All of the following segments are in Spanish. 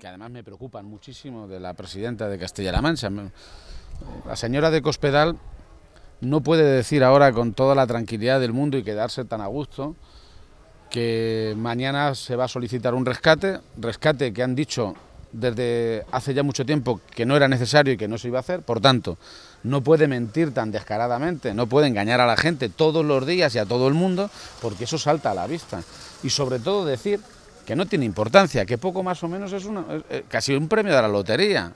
que además me preocupan muchísimo de la presidenta de Castilla-La Mancha. La señora de Cospedal no puede decir ahora con toda la tranquilidad del mundo y quedarse tan a gusto que mañana se va a solicitar un rescate, rescate que han dicho desde hace ya mucho tiempo que no era necesario y que no se iba a hacer, por tanto, no puede mentir tan descaradamente, no puede engañar a la gente todos los días y a todo el mundo, porque eso salta a la vista. Y sobre todo decir que no tiene importancia, que poco más o menos es, eh, casi un premio de la lotería.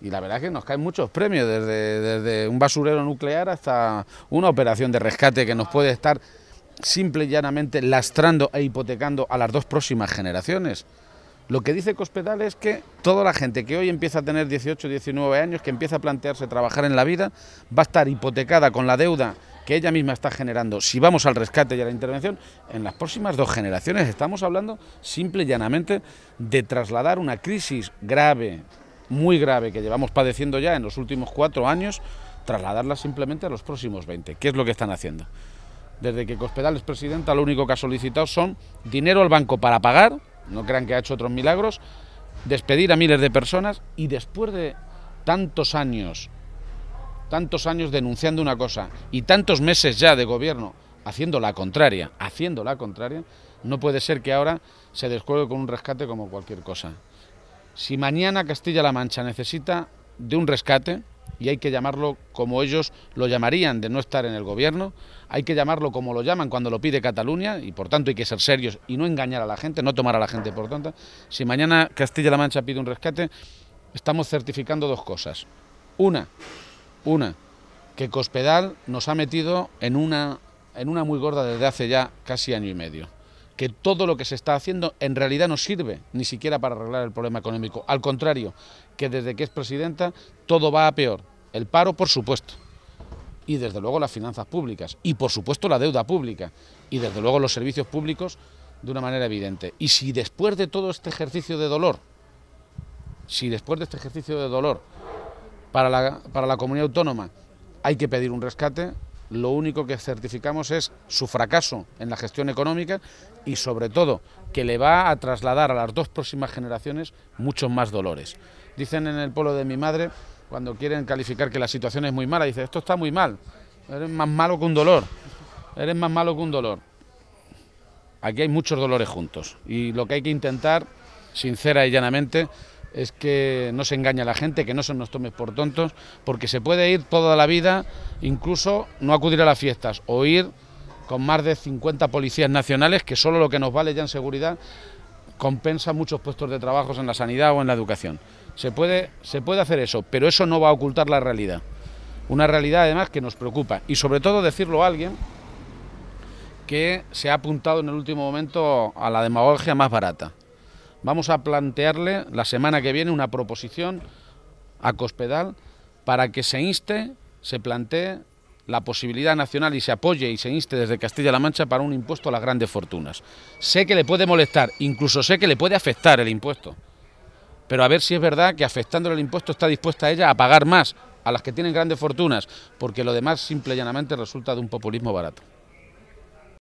Y la verdad es que nos caen muchos premios, desde, desde un basurero nuclear hasta una operación de rescate que nos puede estar simple y llanamente lastrando e hipotecando a las dos próximas generaciones. Lo que dice Cospedal es que toda la gente que hoy empieza a tener 18, 19 años, que empieza a plantearse trabajar en la vida, va a estar hipotecada con la deuda que ella misma está generando, si vamos al rescate y a la intervención, en las próximas dos generaciones estamos hablando simple y llanamente de trasladar una crisis grave, muy grave, que llevamos padeciendo ya en los últimos cuatro años, trasladarla simplemente a los próximos 20. ¿Qué es lo que están haciendo? Desde que Cospedal es presidenta, lo único que ha solicitado son dinero al banco para pagar, no crean que ha hecho otros milagros, despedir a miles de personas y después de tantos años tantos años denunciando una cosa y tantos meses ya de gobierno haciendo la contraria, haciendo la contraria, no puede ser que ahora se descuelgue con un rescate como cualquier cosa. Si mañana Castilla-La Mancha necesita de un rescate, y hay que llamarlo como ellos lo llamarían de no estar en el gobierno, hay que llamarlo como lo llaman cuando lo pide Cataluña y por tanto hay que ser serios y no engañar a la gente, no tomar a la gente por tonta. Si mañana Castilla-La Mancha pide un rescate, estamos certificando dos cosas. Una, una, que Cospedal nos ha metido en una, muy gorda desde hace ya casi año y medio que todo lo que se está haciendo en realidad no sirve ni siquiera para arreglar el problema económico. Al contrario, que desde que es presidenta todo va a peor. El paro, por supuesto. Y desde luego las finanzas públicas. Y por supuesto la deuda pública. Y desde luego los servicios públicos de una manera evidente. Y si después de todo este ejercicio de dolor, si después de este ejercicio de dolor para la, comunidad autónoma hay que pedir un rescate, lo único que certificamos es su fracaso en la gestión económica y sobre todo que le va a trasladar a las dos próximas generaciones muchos más dolores. Dicen en el pueblo de mi madre, cuando quieren calificar que la situación es muy mala, dice, esto está muy mal, eres más malo que un dolor, eres más malo que un dolor. Aquí hay muchos dolores juntos y lo que hay que intentar, sincera y llanamente, es que no se engaña a la gente, que no se nos tome por tontos, porque se puede ir toda la vida, incluso no acudir a las fiestas, o ir con más de 50 policías nacionales, que solo lo que nos vale ya en seguridad compensa muchos puestos de trabajo en la sanidad o en la educación. Se puede, se puede hacer eso, pero eso no va a ocultar la realidad. Una realidad además que nos preocupa y sobre todo decirlo a alguien que se ha apuntado en el último momento a la demagogia más barata. Vamos a plantearle la semana que viene una proposición a Cospedal para que se inste, se plantee la posibilidad nacional y se apoye y se inste desde Castilla-La Mancha para un impuesto a las grandes fortunas. Sé que le puede molestar, incluso sé que le puede afectar el impuesto, pero a ver si es verdad que afectándole el impuesto está dispuesta ella a pagar más a las que tienen grandes fortunas, porque lo demás simple y llanamente resulta de un populismo barato.